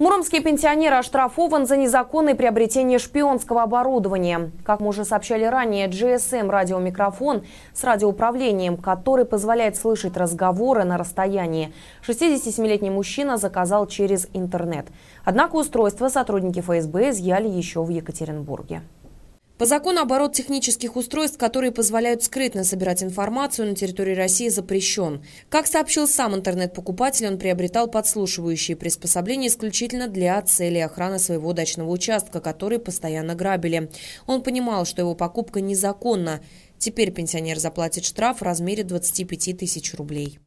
Муромский пенсионер оштрафован за незаконное приобретение шпионского оборудования. Как мы уже сообщали ранее, GSM-радиомикрофон с радиоуправлением, который позволяет слышать разговоры на расстоянии, 67-летний мужчина заказал через интернет. Однако устройство сотрудники ФСБ изъяли еще в Екатеринбурге. По закону оборот технических устройств, которые позволяют скрытно собирать информацию на территории России, запрещен. Как сообщил сам интернет-покупатель, он приобретал подслушивающие приспособления исключительно для цели охраны своего дачного участка, который постоянно грабили. Он понимал, что его покупка незаконна. Теперь пенсионер заплатит штраф в размере 25 тысяч рублей.